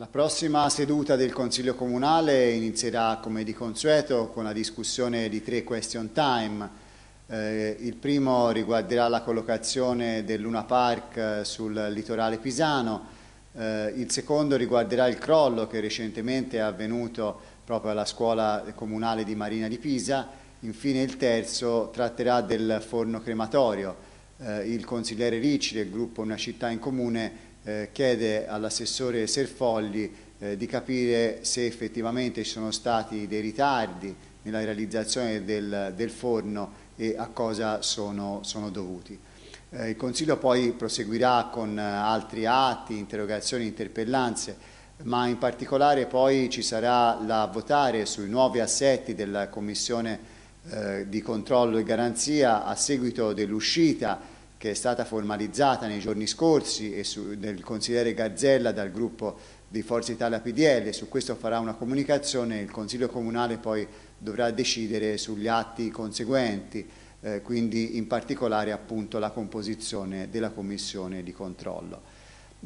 La prossima seduta del Consiglio Comunale inizierà come di consueto con la discussione di tre question time. Eh, il primo riguarderà la collocazione del Luna Park eh, sul litorale pisano, eh, il secondo riguarderà il crollo che recentemente è avvenuto proprio alla scuola comunale di Marina di Pisa, infine il terzo tratterà del forno crematorio. Eh, il consigliere Ricci del gruppo Una città in comune eh, chiede all'assessore Serfolli eh, di capire se effettivamente ci sono stati dei ritardi nella realizzazione del, del forno e a cosa sono, sono dovuti. Eh, il Consiglio poi proseguirà con eh, altri atti, interrogazioni, interpellanze, ma in particolare poi ci sarà la votare sui nuovi assetti della Commissione eh, di controllo e garanzia a seguito dell'uscita che è stata formalizzata nei giorni scorsi e su, del consigliere Garzella dal gruppo di Forza Italia PDL, su questo farà una comunicazione, e il Consiglio Comunale poi dovrà decidere sugli atti conseguenti, eh, quindi in particolare appunto la composizione della Commissione di controllo.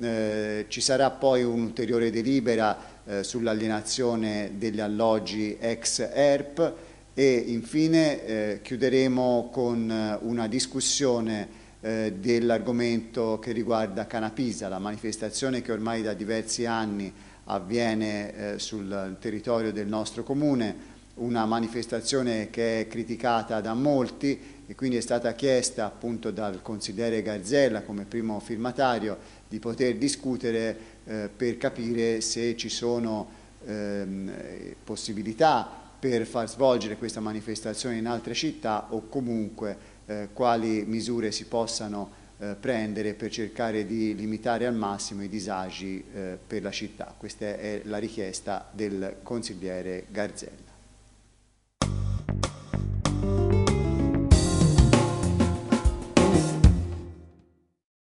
Eh, ci sarà poi un'ulteriore delibera eh, sull'alienazione degli alloggi ex ERP e infine eh, chiuderemo con eh, una discussione eh, dell'argomento che riguarda Canapisa, la manifestazione che ormai da diversi anni avviene eh, sul territorio del nostro comune, una manifestazione che è criticata da molti e quindi è stata chiesta appunto dal consigliere Garzella come primo firmatario di poter discutere eh, per capire se ci sono ehm, possibilità per far svolgere questa manifestazione in altre città o comunque eh, quali misure si possano eh, prendere per cercare di limitare al massimo i disagi eh, per la città. Questa è la richiesta del consigliere Garzella.